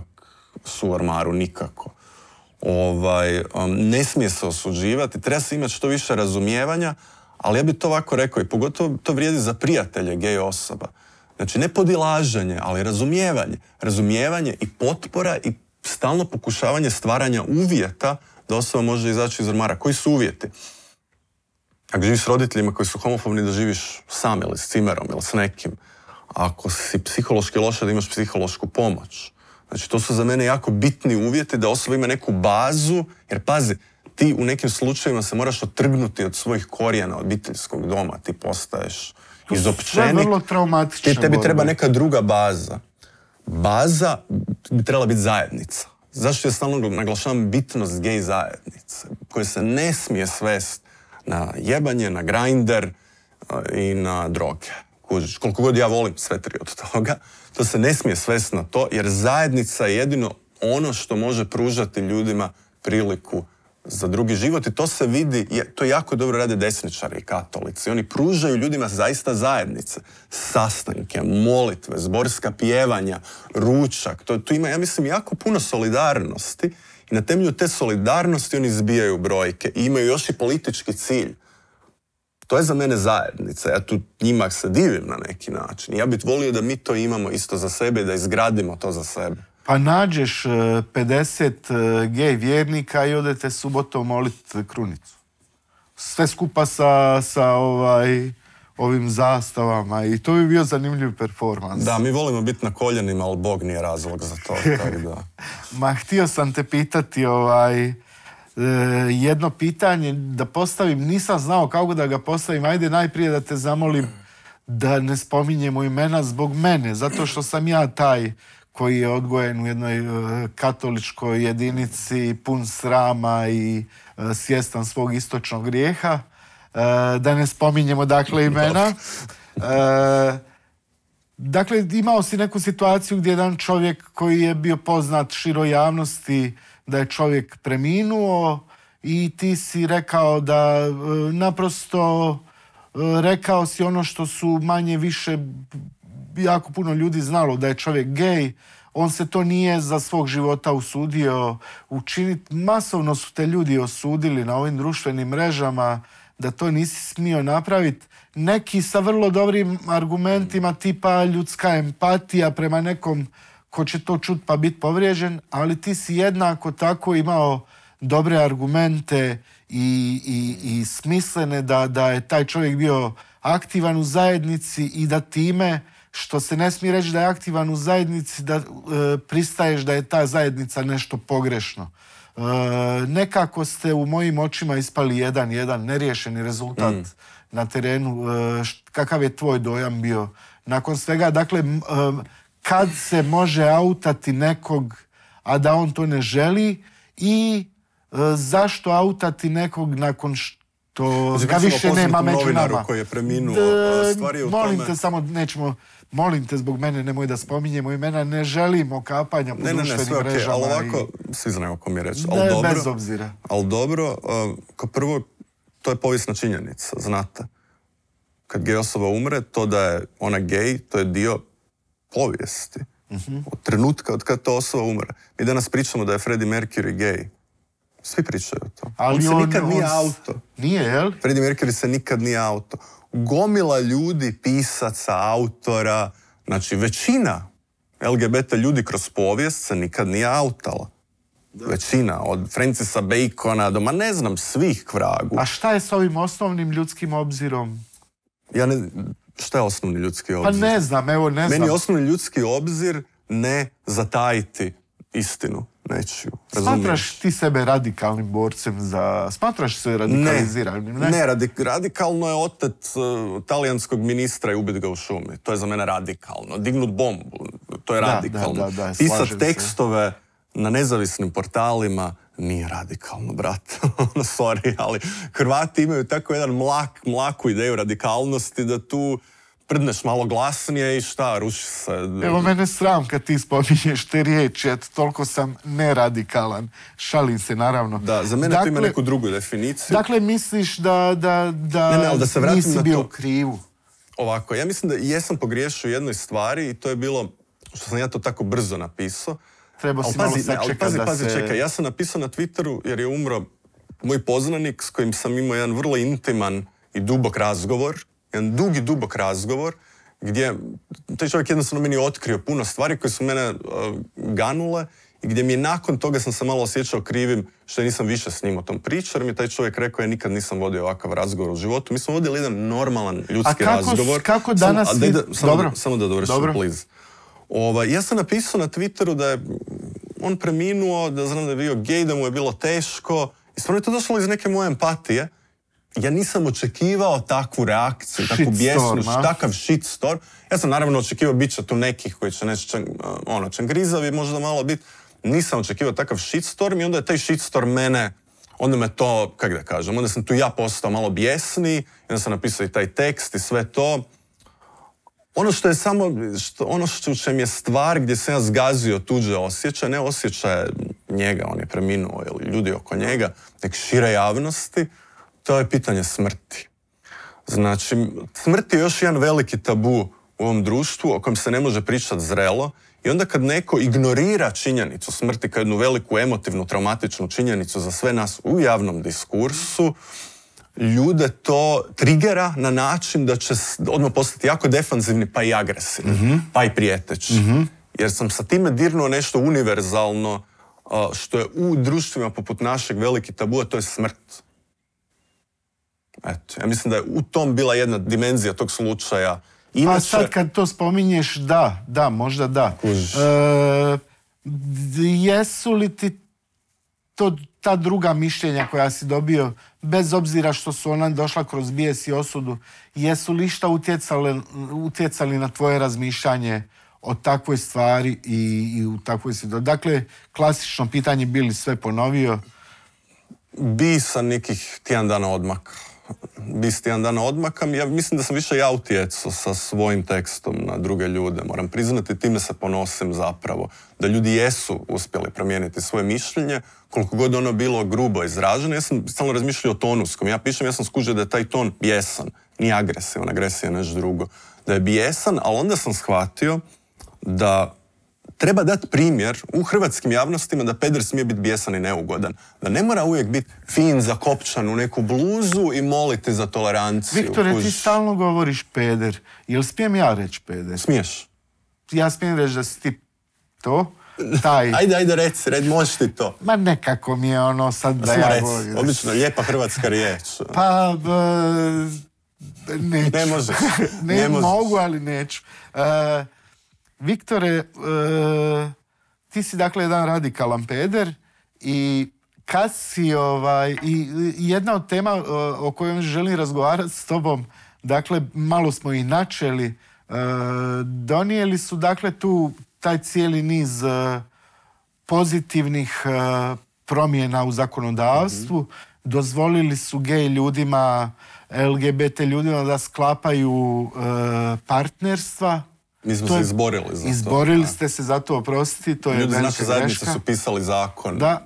su u armaru? Nikako ovaj, um, ne smije se osuđivati, treba se imati što više razumijevanja, ali ja bih to ovako rekao i pogotovo to vrijedi za prijatelje gej osoba. Znači ne podilažanje, ali razumijevanje. Razumijevanje i potpora i stalno pokušavanje stvaranja uvjeta da osoba može izaći iz ormara. Koji su uvjeti? Ako živiš s roditeljima koji su homofobni, da živiš sam ili s cimerom ili s nekim. Ako si psihološki loša, da imaš psihološku pomoć. Znači, to su za mene jako bitni uvjeti da osoba ima neku bazu, jer pazi, ti u nekim slučajevima se moraš otrgnuti od svojih korijena, obiteljskog doma, ti postaješ izopćenik. Te, tebi treba neka druga baza. Baza bi trebala biti zajednica. Zašto ja stalno naglašavam bitnost gej zajednice, koja se ne smije svest na jebanje, na grinder i na droge. koliko god ja volim sve tri od toga, to se ne smije svesti na to jer zajednica je jedino ono što može pružati ljudima priliku za drugi život i to se vidi, to jako dobro rade desničari i katolici. Oni pružaju ljudima zaista zajednice, sastanke, molitve, zborska pjevanja, ručak. To, tu ima, ja mislim, jako puno solidarnosti i na temelju te solidarnosti oni zbijaju brojke i imaju još i politički cilj. To je za mene zajednica. Ja tu njima se divim na neki način. Ja bih volio da mi to imamo isto za sebe i da izgradimo to za sebe. Pa nađeš 50 e, e, gej vjernika i odete subotom moliti krunicu. Sve skupa sa, ovaj, ovim zastavama i to bi bio zanimljiv performans. Da, mi volimo biti na koljenima, ali Bog nije razlog za to. Ma, htio sam te pitati, ovaj, E, jedno pitanje da postavim, nisam znao kako da ga postavim, ajde najprije da te zamolim da ne spominjemo imena zbog mene, zato što sam ja taj koji je odgojen u jednoj e, katoličkoj jedinici pun srama i e, svjestan svog istočnog grijeha. Da ne spominjemo dakle imena. Dakle, imao si neku situaciju gdje jedan čovjek koji je bio poznat široj javnosti da je čovjek preminuo i ti si rekao da e, naprosto e, rekao si ono što su manje više jako puno ljudi znalo da je čovjek gej, on se to nije za svog života usudio učiniti. Masovno su te ljudi osudili na ovim društvenim mrežama da to nisi smio napraviti. Neki sa vrlo dobrim argumentima tipa ljudska empatija prema nekom hoće to čut pa bit povrijeđen, ali ti si jednako tako imao dobre argumente i, i, i smislene da, da je taj čovjek bio aktivan u zajednici i da time što se ne smije reći da je aktivan u zajednici, da e, pristaješ da je ta zajednica nešto pogrešno. E, nekako ste u mojim očima ispali jedan, jedan neriješeni rezultat mm. na terenu. E, kakav je tvoj dojam bio nakon svega? Dakle, kad se može autati nekog, a da on to ne želi i e, zašto autati nekog nakon što ga više nema među nama. koji je preminuo, stvari molim te, samo nećemo, molim te zbog mene, nemoj da spominjemo imena, ne želimo kapanja po ne, režama. ne, ne, ali ovako, i... svi znamo ko mi je reći. Ne, bez obzira. Ali dobro, kao prvo, to je povijesna činjenica, znate. Kad gej osoba umre, to da je ona gej, to je dio povijesti. Mhm. Od trenutka od kad ta osoba umre. Mi danas pričamo da je Freddie Mercury gay. Svi pričaju o to. Ali on se nikad nije auto. Nije, jel? Freddie Mercury se nikad nije auto. Gomila ljudi, pisaca, autora, znači većina LGBT ljudi kroz povijest se nikad nije autala. Većina, od Francisa Bacona do, ma ne znam, svih kvragu. A šta je s ovim osnovnim ljudskim obzirom? Ja ne, Šta je osnovni ljudski pa obzir? Pa ne znam, evo ne znam. Meni osnovni ljudski obzir ne zatajiti istinu Neću. Smatraš ti sebe radikalnim borcem za... Smatraš se radikaliziranim? Ne, radikalno je otet e, talijanskog ministra i ubiti ga u šumi. To je za mene radikalno. Dignut bombu, to je radikalno. Da, Pisat tekstove na nezavisnim portalima, nije radikalno, brat. Ono, sorry, ali Hrvati imaju tako jedan mlak, mlaku ideju radikalnosti da tu prdneš malo glasnije i šta, ruši se. Evo mene sram kad ti spominješ te riječi, eto, toliko sam neradikalan. Šalim se, naravno. Da, za mene to ima dakle, neku drugu definiciju. Dakle, misliš da, da, se nisi bio krivu? Ovako, ja mislim da jesam pogriješio jednoj stvari i to je bilo, što sam ja to tako brzo napisao, Treba si malo da pazi, se... čekaj, ja sam napisao na Twitteru jer je umro moj poznanik s kojim sam imao jedan vrlo intiman i dubok razgovor, jedan dugi, dubok razgovor, gdje taj čovjek jednostavno meni otkrio puno stvari koje su mene e, ganule i gdje mi je nakon toga sam se malo osjećao krivim što nisam više s njim o tom priču, jer mi je taj čovjek rekao ja nikad nisam vodio ovakav razgovor u životu. Mi smo vodili jedan normalan ljudski razgovor. A kako, danas... Samo, da, Dobro. Samo, da please. Ovaj, ja sam napisao na Twitteru da je on preminuo, da znam da je bio gej, da mu je bilo teško. I stvarno je to došlo iz neke moje empatije. Ja nisam očekivao takvu reakciju, takvu bijesnu, takav shitstorm. Ja sam naravno očekivao bit će tu nekih koji će nešto ono, čangrizavi možda malo biti. Nisam očekivao takav shitstorm i onda je taj shitstorm mene, onda me to, kak da kažem, onda sam tu ja postao malo bijesni, onda sam napisao i taj tekst i sve to. Ono što je samo, što, ono što u čem je stvar gdje sam ja zgazio tuđe osjećaje, ne osjećaje njega, on je preminuo ili ljudi oko njega, nek šira javnosti, to je pitanje smrti. Znači, smrt je još jedan veliki tabu u ovom društvu o kojem se ne može pričati zrelo i onda kad neko ignorira činjenicu smrti kao jednu veliku emotivnu, traumatičnu činjenicu za sve nas u javnom diskursu, ljude to trigera na način da će odmah postati jako defanzivni pa i agresivni, mhm. pa i prijeteći. Mhm. Jer sam sa time dirnuo nešto univerzalno što je u društvima poput našeg veliki tabu, a to je smrt. Eto, ja mislim da je u tom bila jedna dimenzija tog slučaja. Pa Inače... sad kad to spominješ, da, da, možda da. E, jesu li ti to ta druga mišljenja koja si dobio, bez obzira što su ona došla kroz bijes i osudu, jesu li šta utjecali, na tvoje razmišljanje o takvoj stvari i, u takvoj situaciji? Dakle, klasično pitanje bili sve ponovio. Bi sa nekih tjedan dana odmakao ste dan odmakam. Ja mislim da sam više ja utjecao sa svojim tekstom na druge ljude. Moram priznati, time se ponosim zapravo. Da ljudi jesu uspjeli promijeniti svoje mišljenje, koliko god ono bilo grubo izraženo. Ja sam stalno razmišljao o tonuskom. Ja pišem, ja sam skužio da je taj ton bijesan, nije agresivan, agresija je nešto drugo. Da je bijesan, ali onda sam shvatio da treba dati primjer u hrvatskim javnostima da peder smije biti bijesan i neugodan. Da ne mora uvijek biti fin zakopčan u neku bluzu i moliti za toleranciju. Viktore, ti stalno govoriš peder. Jel smijem ja reći peder? Smiješ. Ja smijem reći da si ti to, taj... ajde, ajde, reci, red, možeš ti to. Ma nekako mi je ono sad da ja volim. Obično, lijepa hrvatska riječ. Pa, neću. Ne možeš. ne, mogu, ali neću. E, Viktore, e, ti si dakle jedan radikalan peder i kad si ovaj, i jedna od tema e, o kojoj želim razgovarati s tobom, dakle malo smo i načeli, e, donijeli su dakle tu taj cijeli niz pozitivnih promjena u zakonodavstvu, mhm. dozvolili su gej ljudima, LGBT ljudima da sklapaju partnerstva, mi smo se izborili za to. Izborili ste se za to, oprostiti, to je Ljudi znači zajednice su pisali zakon. Da,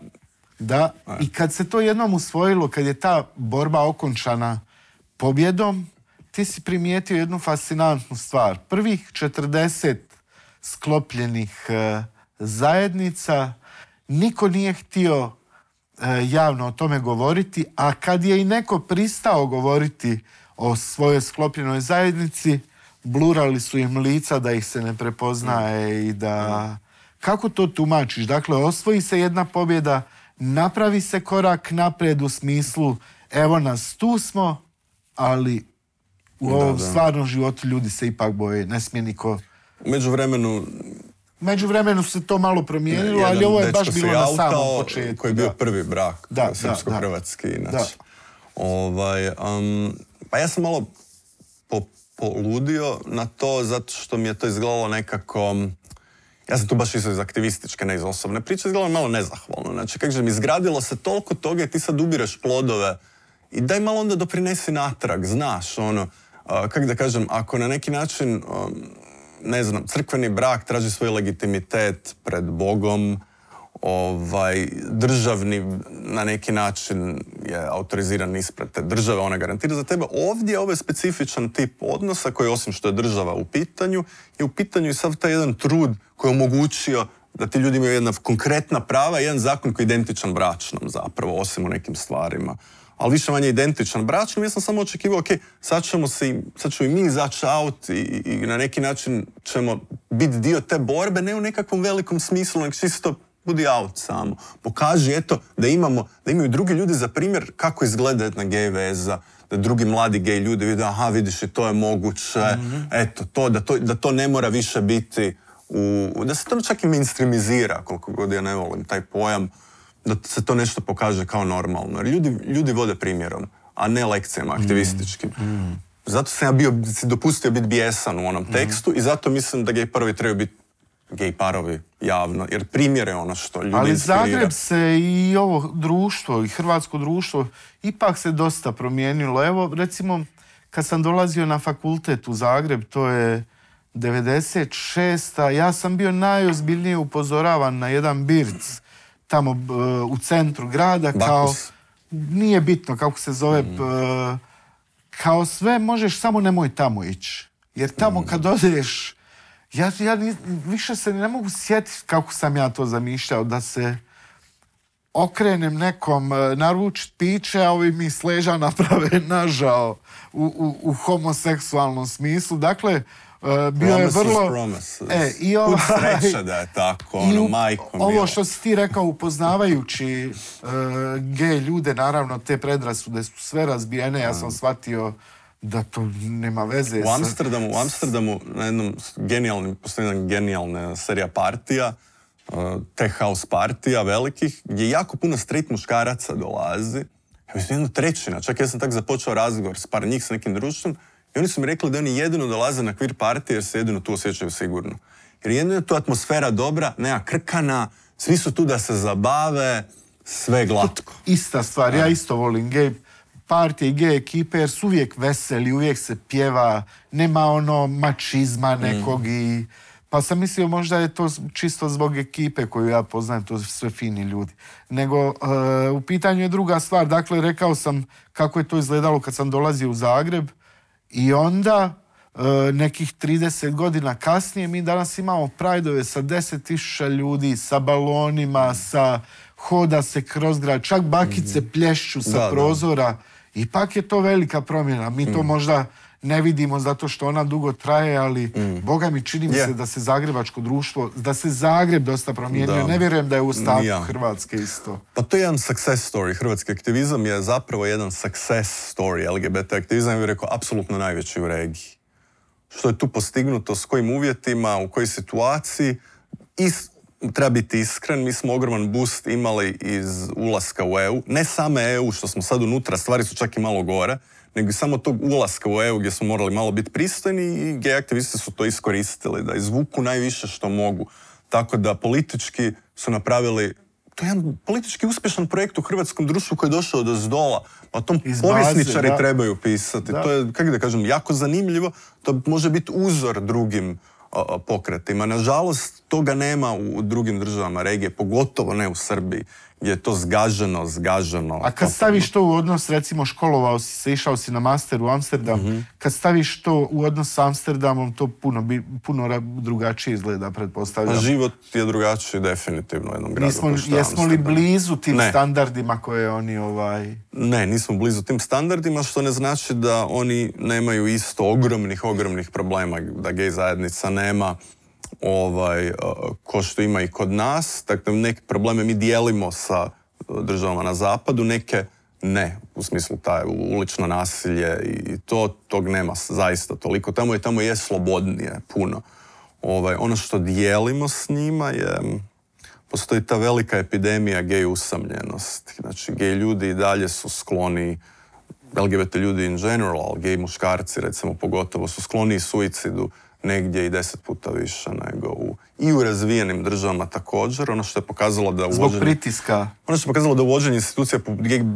da. I kad se to jednom usvojilo, kad je ta borba okončana pobjedom, ti si primijetio jednu fascinantnu stvar. Prvih 40 sklopljenih e, zajednica niko nije htio e, javno o tome govoriti, a kad je i neko pristao govoriti o svojoj sklopljenoj zajednici, blurali su im lica da ih se ne prepoznaje mm. i da... Kako to tumačiš? Dakle, osvoji se jedna pobjeda, napravi se korak naprijed u smislu evo nas, tu smo, ali u ovom stvarnom životu ljudi se ipak boje, ne smije niko... Među vremenu... Među vremenu se to malo promijenilo, ali ovo je baš bilo na samom početku. koji je bio prvi brak da, srpsko-hrvatski. Ovaj, pa ja sam malo po poludio na to zato što mi je to izgledalo nekako... Ja sam tu baš isto iz aktivističke, ne iz osobne priče, izgledalo malo nezahvalno. Znači, želim, izgradilo se toliko toga i ti sad ubireš plodove i daj malo onda doprinesi natrag, znaš, ono, kako da kažem, ako na neki način, um, ne znam, crkveni brak traži svoj legitimitet pred Bogom, ovaj, državni na neki način je autoriziran ispred te države, ona garantira za tebe. Ovdje je ovaj specifičan tip odnosa koji osim što je država u pitanju, je u pitanju i sav taj jedan trud koji je omogućio da ti ljudi imaju jedna konkretna prava i jedan zakon koji je identičan bračnom zapravo, osim u nekim stvarima. Ali više manje identičan bračnom, ja sam samo očekivao, ok, sad ćemo se, sad ćemo i mi izaći out i, i na neki način ćemo biti dio te borbe, ne u nekakvom velikom smislu, nek čisto budi out samo. Pokaži, eto, da imamo, da imaju drugi ljudi za primjer kako izgleda jedna gej veza, da drugi mladi gej ljudi vide, aha, vidiš i to je moguće, mhm. eto, to da, to, da to ne mora više biti u, da se to čak i mainstreamizira, koliko god ja ne volim taj pojam, da se to nešto pokaže kao normalno. Jer ljudi, vode primjerom, a ne lekcijama mhm. aktivističkim. Mhm. Zato sam ja bio, si dopustio biti bijesan u onom tekstu i zato mislim da ga prvi trebaju biti gej parovi javno, jer primjer je ono što ljudi Ali Zagreb se i ovo društvo, i hrvatsko društvo, ipak se dosta promijenilo. Evo, recimo, kad sam dolazio na fakultet u Zagreb, to je 96. Ja sam bio najozbiljnije upozoravan na jedan birc tamo u centru grada. kao Nije bitno kako se zove. Mm. kao sve možeš, samo nemoj tamo ići. Jer tamo mm. kad odeš ja, više se ne mogu sjetiti kako sam ja to zamišljao, da se okrenem nekom e, naručit piće, a ovi mi sleža naprave nažao u, u, homoseksualnom smislu. Dakle, e, bio je vrlo... Promises. E, i sreća da tako, ono, Ovo što si ti rekao, upoznavajući e, ge ljude, naravno, te predrasude su sve razbijene, ja sam mm. shvatio da to nema veze. U Amsterdamu, u Amsterdamu na jednom genijalnim, postoji jedna genijalna serija partija, uh, tech house partija velikih, gdje jako puno street muškaraca dolazi. Ja mislim, trećina. Čak ja sam tak započeo razgovor s par njih s nekim društvom i oni su mi rekli da oni jedino dolaze na queer partije jer se jedino tu osjećaju sigurno. Jer jedino je tu atmosfera dobra, nema krkana, svi su tu da se zabave, sve glatko. Ista stvar, ja isto volim game partije i gej ekipe jer su uvijek veseli, uvijek se pjeva, nema ono mačizma nekog mhm. i... Pa sam mislio možda je to čisto zbog ekipe koju ja poznajem, to su sve fini ljudi. Nego e, u pitanju je druga stvar, dakle rekao sam kako je to izgledalo kad sam dolazio u Zagreb i onda e, nekih 30 godina kasnije mi danas imamo prajdove sa 10.000 ljudi, sa balonima, sa hoda se kroz grad, čak bakice mhm. plješću sa prozora. Ipak je to velika promjena. Mi to mm. možda ne vidimo zato što ona dugo traje, ali mm. boga mi čini mi se da se zagrebačko društvo, da se Zagreb dosta promijenio. Ne vjerujem da je u stavu Hrvatske isto. Pa to je jedan success story. Hrvatski aktivizam je zapravo jedan success story. LGBT aktivizam je rekao apsolutno najveći u regiji. Što je tu postignuto, s kojim uvjetima, u kojoj situaciji i treba biti iskren, mi smo ogroman boost imali iz ulaska u EU. Ne same EU što smo sad unutra, stvari su čak i malo gore, nego i samo tog ulaska u EU gdje smo morali malo biti pristojni i gej aktivisti su to iskoristili, da izvuku najviše što mogu. Tako da politički su napravili to je jedan politički uspješan projekt u hrvatskom društvu koji je došao do zdola. O pa tom povjesničari trebaju pisati. To je, kako da kažem, jako zanimljivo. To može biti uzor drugim pokretima. Nažalost, toga nema u drugim državama regije, pogotovo ne u Srbiji je to zgaženo, zgaženo. A kad staviš to u odnos, recimo školovao si se, išao si na master u Amsterdam, mhm. kad staviš to u odnos s Amsterdamom, to puno, puno drugačije izgleda, pretpostavljam. A pa život je drugačiji definitivno u jednom gradu. jesmo li blizu tim standardima koje oni ovaj... Ne, nismo blizu tim standardima, što ne znači da oni nemaju isto ogromnih, ogromnih problema, da gej zajednica nema ovaj, ko što ima i kod nas. Dakle, neke probleme mi dijelimo sa e, državama na zapadu, neke ne, u smislu taj ulično nasilje i to, tog nema zaista toliko. Tamo je, tamo je slobodnije puno. Ovaj, ono što dijelimo s njima je, postoji ta velika epidemija gej usamljenosti. Znači, gej ljudi i dalje su skloni, LGBT ljudi in general, gej muškarci recimo pogotovo, su skloni suicidu negdje i deset puta više nego u i u razvijenim državama također. Ono što je pokazalo da uvođenje... Zbog pritiska. Ono što je pokazalo da uvođenje institucija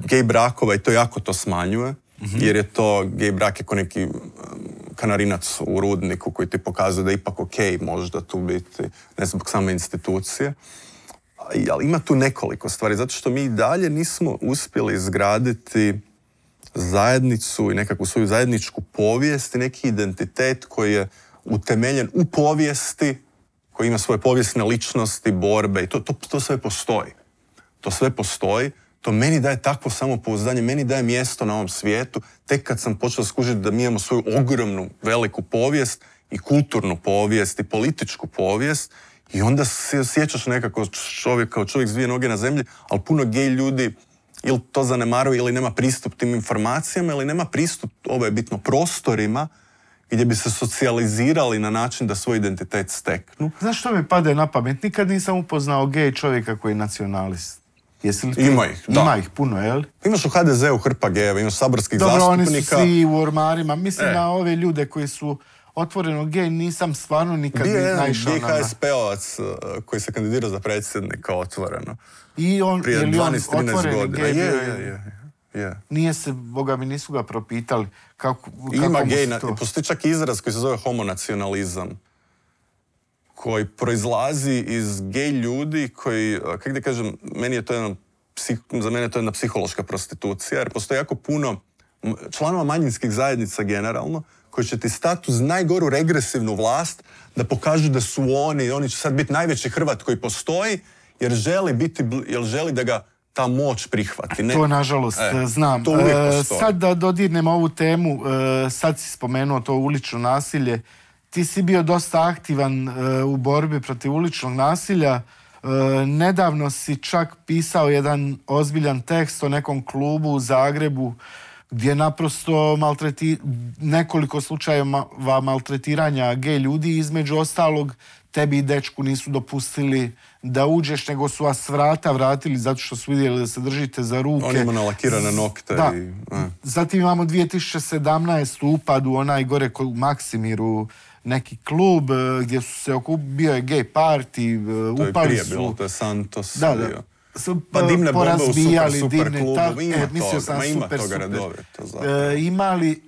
gej, brakova i to jako to smanjuje. Mhm. Jer je to gej brak je neki um, kanarinac u rudniku koji ti pokazuje da je ipak ok možda tu biti, ne zbog same institucije. Ali ima tu nekoliko stvari, zato što mi i dalje nismo uspjeli izgraditi zajednicu i nekakvu svoju zajedničku povijest i neki identitet koji je utemeljen u povijesti, koji ima svoje povijesne ličnosti, borbe i to, to, sve postoji. To sve postoji, to meni daje takvo samopouzdanje, meni daje mjesto na ovom svijetu, tek kad sam počeo skužiti da mi imamo svoju ogromnu, veliku povijest i kulturnu povijest i političku povijest i onda se osjećaš nekako čovjek kao čovjek s dvije noge na zemlji, ali puno gej ljudi ili to zanemaruje ili nema pristup tim informacijama ili nema pristup, ovo je bitno, prostorima gdje bi se socijalizirali na način da svoj identitet steknu. Znaš što mi pade na pamet? Nikad nisam upoznao gej čovjeka koji je nacionalist. Jesi Ima ih, da. Ima ih puno, jel? Imaš u HDZ-u hrpa gejeva, imaš saborskih zastupnika. Dobro, oni su svi u ormarima. Mislim e. na ove ljude koji su otvoreno gej, nisam stvarno nikad Bio je naišao e, koji se kandidira za predsjednika otvoreno. I on, Prije je li Je, je, je. Nije se, boga mi nisu ga propitali kako, Ima gej, postoji čak izraz koji se zove homonacionalizam koji proizlazi iz gej ljudi koji, kako da kažem, meni je to jedna, za mene je to jedna psihološka prostitucija jer postoji jako puno članova manjinskih zajednica generalno koji će ti stati uz najgoru regresivnu vlast da pokažu da su oni, oni će sad biti najveći Hrvat koji postoji jer želi, biti, jer želi da ga ta moć prihvati. To nažalost e, znam. E, sad da dodirnemo ovu temu, e, sad si spomenuo to ulično nasilje. Ti si bio dosta aktivan u borbi protiv uličnog nasilja. Nedavno si čak pisao jedan ozbiljan tekst o nekom klubu u Zagrebu gdje naprosto nekoliko slučajeva maltretiranja gej ljudi, između ostalog tebi i dečku nisu dopustili da uđeš, nego su vas s vrata vratili zato što su vidjeli da se držite za ruke. On ima nalakirane nokte. Da. I, Zatim imamo 2017. upad u onaj gore u Maksimiru neki klub e, gdje su se okupio, bio je gay party, e, to je prije Bilo, to je Santos. Da, pa e, dimne bombe u super, super klubu, ima toga, ima toga imali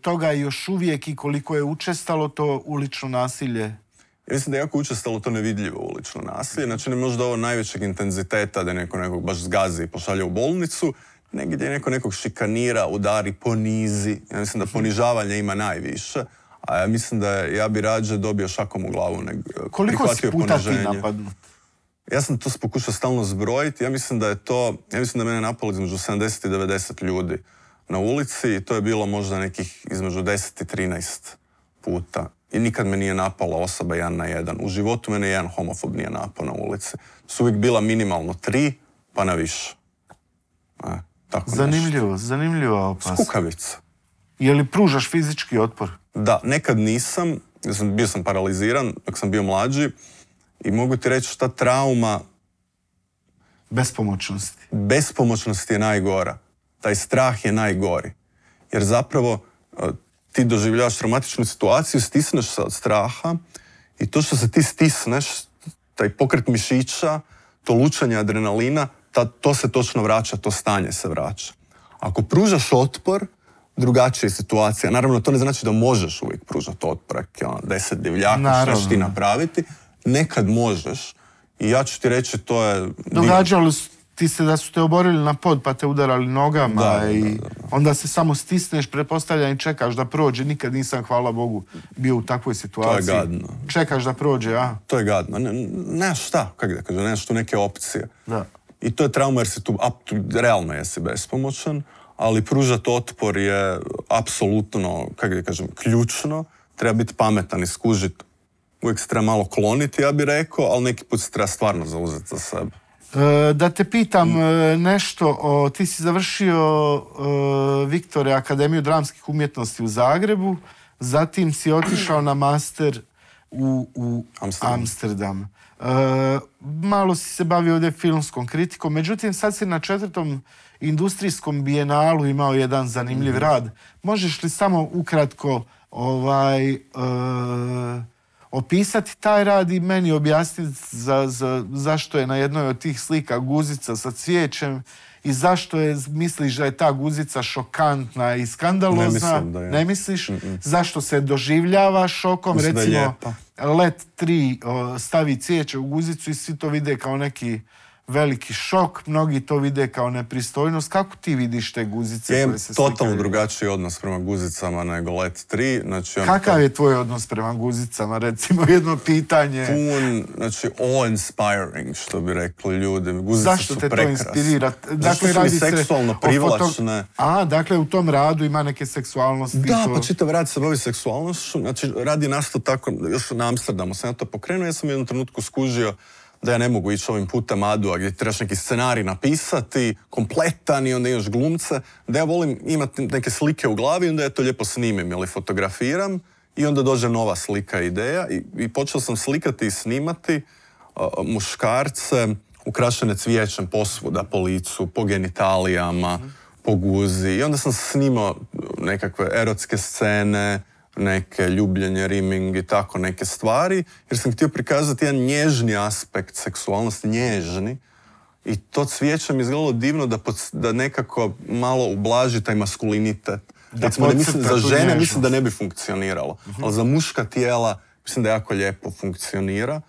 toga još uvijek i koliko je učestalo to ulično nasilje ja mislim da je jako učestalo to nevidljivo ulično nasilje. Znači ne možda ovo najvećeg intenziteta da neko nekog baš zgazi i pošalje u bolnicu, negdje neko nekog šikanira, udari, ponizi. Ja mislim da ponižavanje ima najviše. A ja mislim da ja bi rađe dobio šakom u glavu nego eh, Koliko si puta ti napadnut? Ja sam to pokušao stalno zbrojiti. Ja mislim da je to, ja mislim da mene napalo između 70 i 90 ljudi na ulici i to je bilo možda nekih između 10 i 13 puta. I nikad me nije napala osoba jedan na jedan. U životu mene jedan homofob nije napao na ulici. Su uvijek bila minimalno tri, pa na više. E, zanimljivo, zanimljiva Skukavica. Je li pružaš fizički otpor? Da, nekad nisam. Bio sam paraliziran dok sam bio mlađi. I mogu ti reći šta trauma... Bespomoćnosti. Bespomoćnost je najgora. Taj strah je najgori. Jer zapravo e, ti doživljavaš traumatičnu situaciju, stisneš se od straha i to što se ti stisneš, taj pokret mišića, to lučanje adrenalina, to se točno vraća, to stanje se vraća. Ako pružaš otpor, drugačija je situacija. Naravno, to ne znači da možeš uvijek pružati otpor, ono, deset divljaka, što ćeš ti napraviti. Nekad možeš. I ja ću ti reći, to je... Događalo se da su te oborili na pod pa te udarali nogama i onda se samo stisneš, prepostavlja i čekaš da prođe. Nikad nisam, hvala Bogu, bio u takvoj situaciji. To je gadno. Čekaš da prođe, a? To je gadno. Ne, šta, kako da kažem, nešto, neke opcije. Da. I to je trauma jer si tu, realno jesi bespomoćan, ali pružat otpor je apsolutno, kako da kažem, ključno. Treba biti pametan i skužit. Uvijek se treba malo kloniti, ja bih rekao, ali neki put se treba stvarno zauzeti za sebe. E, da te pitam e, nešto, o, ti si završio e, Viktore Akademiju dramskih umjetnosti u Zagrebu, zatim si otišao na master u, Amsterdam. malo si se bavio ovdje filmskom kritikom, međutim sad si na četvrtom industrijskom bijenalu imao jedan zanimljiv mhm. rad. Možeš li samo ukratko ovaj opisati taj rad i meni objasniti za, zašto je na jednoj od tih slika guzica sa cvijećem i zašto je, misliš da je ta guzica šokantna i skandalozna. Ne, misliš? Zašto se doživljava šokom? Recimo, Let tri stavi cvijeće u guzicu i svi to vide kao neki veliki šok, mnogi to vide kao nepristojnost. Kako ti vidiš te guzice ja totalno drugačiji odnos prema guzicama nego Let 3. Znači, ono Kakav je tvoj odnos prema guzicama? Recimo jedno pitanje. Pun, znači awe inspiring što bi rekli ljudi. Guzice Zašto te to inspirira? Dakle, Zašto su dakle, seksualno privlačne? A, dakle, u tom radu ima neke seksualnosti. Da, pa čitav rad se bavi seksualnošću. Znači, radi nasto tako, još na Amsterdamu sam ja to pokrenuo, ja sam u jednom trenutku skužio da ja ne mogu ići ovim putem Adua gdje trebaš neki scenarij napisati, kompletan i onda imaš glumce, da ja volim imati neke slike u glavi onda ja to lijepo snimim ili fotografiram i onda dođe nova slika ideja i, i počeo sam slikati i snimati muškarce ukrašene cvijećem posvuda po licu, po genitalijama, po guzi i onda sam snimao nekakve erotske scene, neke ljubljenje, riming i tako neke stvari, jer sam htio prikazati jedan nježni aspekt seksualnosti, nježni. I to cvijeće mi izgledalo divno da, nekako malo ublaži taj maskulinitet. mislim, za žene mislim da ne bi funkcioniralo, ali za muška tijela mislim da jako lijepo funkcionira.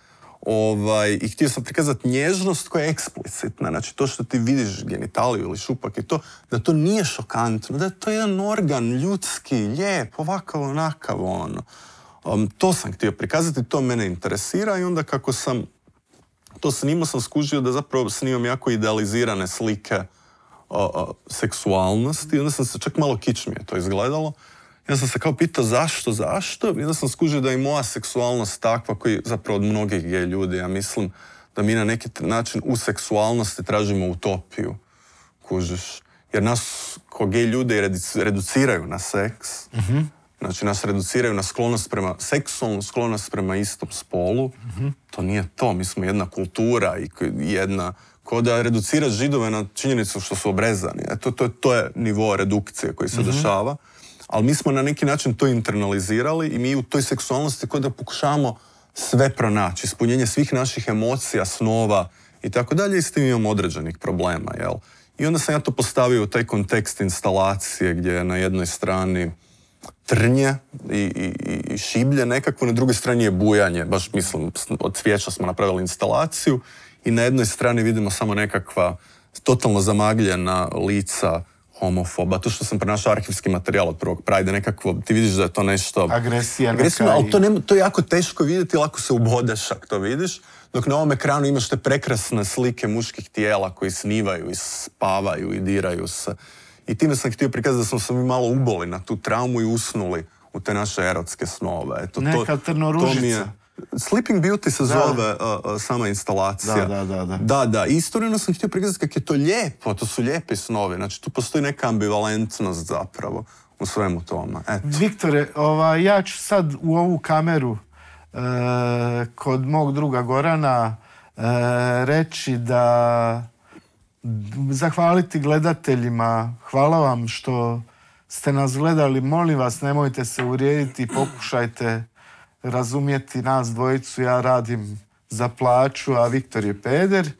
Ovaj, I htio sam prikazati nježnost koja je eksplicitna. Znači to što ti vidiš genitaliju ili šupak i to, da to nije šokantno, da je to jedan organ ljudski, lijep, ovakav, onakav, ono. Um, to sam htio prikazati, to mene interesira i onda kako sam to snimao sam skužio da zapravo snimam jako idealizirane slike uh, seksualnosti. Onda sam se čak malo kičmije to izgledalo ja sam se kao pitao zašto, zašto. I onda sam skužio da je moja seksualnost takva koji zapravo od mnogih gej ljudi, ja mislim da mi na neki način u seksualnosti tražimo utopiju. Kužiš. Jer nas ko gej ljude reduciraju na seks. Mhm. Znači nas reduciraju na sklonost prema, seksualnu sklonost prema istom spolu. Mhm. To nije to. Mi smo jedna kultura i jedna ko da reduciraš židove na činjenicu što su obrezani. E, to, to je nivo redukcije koji se mhm. dešava ali mi smo na neki način to internalizirali i mi u toj seksualnosti kod da pokušavamo sve pronaći, ispunjenje svih naših emocija, snova i tako dalje i s tim imamo određenih problema. Jel? I onda sam ja to postavio u taj kontekst instalacije gdje je na jednoj strani trnje i, šiblje nekako, na drugoj strani je bujanje. Baš mislim, od cvijeća smo napravili instalaciju i na jednoj strani vidimo samo nekakva totalno zamagljena lica homofoba, to što sam prenašao arhivski materijal od prvog Prajda, nekako ti vidiš da je to nešto... Agresija. Agresivno, ali to, to je jako teško vidjeti, lako se ubodeš ako to vidiš, dok na ovom ekranu imaš te prekrasne slike muških tijela koji snivaju i spavaju i diraju se. I time sam htio prikazati da smo se mi malo uboli na tu traumu i usnuli u te naše erotske snove. Neka to, Sleeping Beauty se zove sama instalacija. Da, da, da. Da, da. sam htio prikazati kako je to lijepo, to su lijepi snovi. Znači, tu postoji neka ambivalentnost zapravo u svemu tome. Eto. Viktore, ova, ja ću sad u ovu kameru e, kod mog druga Gorana e, reći da zahvaliti gledateljima. Hvala vam što ste nas gledali. Molim vas, nemojte se urijediti, i pokušajte razumjeti nas dvojicu, ja radim za plaću, a Viktor je peder. E,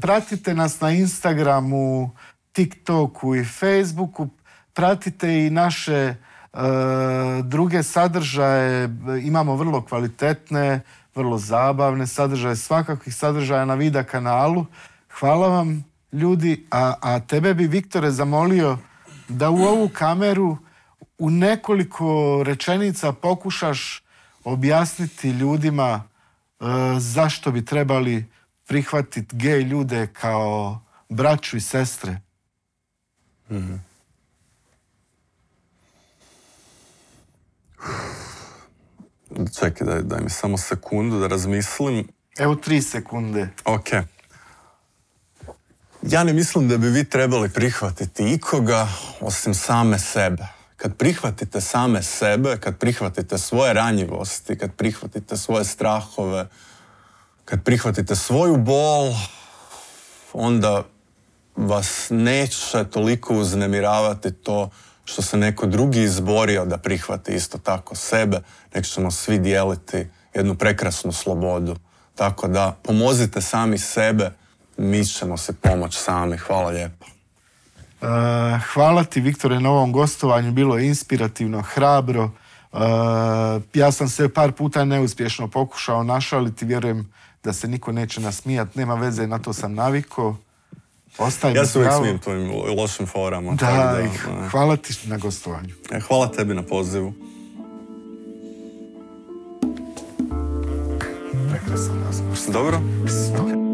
pratite nas na Instagramu, TikToku i Facebooku. Pratite i naše e, druge sadržaje. Imamo vrlo kvalitetne, vrlo zabavne sadržaje, svakakvih sadržaja na Vida kanalu. Hvala vam ljudi, a, a tebe bi Viktore zamolio da u ovu kameru u nekoliko rečenica pokušaš objasniti ljudima e, zašto bi trebali prihvatiti gej ljude kao braću i sestre? Mhm. Čekaj, daj, mi samo sekundu da razmislim. Evo tri sekunde. Ok. Ja ne mislim da bi vi trebali prihvatiti ikoga osim same sebe kad prihvatite same sebe, kad prihvatite svoje ranjivosti, kad prihvatite svoje strahove, kad prihvatite svoju bol, onda vas neće toliko uznemiravati to što se neko drugi izborio da prihvati isto tako sebe, nek ćemo svi dijeliti jednu prekrasnu slobodu. Tako da pomozite sami sebe, mi ćemo se pomoći sami. Hvala lijepo. Eh, hvala ti, Viktore, na ovom gostovanju. Bilo je inspirativno, hrabro. Eh, ja sam se par puta neuspješno pokušao našaliti. Vjerujem da se niko neće nasmijat. Nema veze, na to sam navikao. Ostaj ja se uvijek smijem tvojim lošim forama. Da, i hvala ti na gostovanju. E, hvala tebi na pozivu. Prekrasan Dobro? Dobro.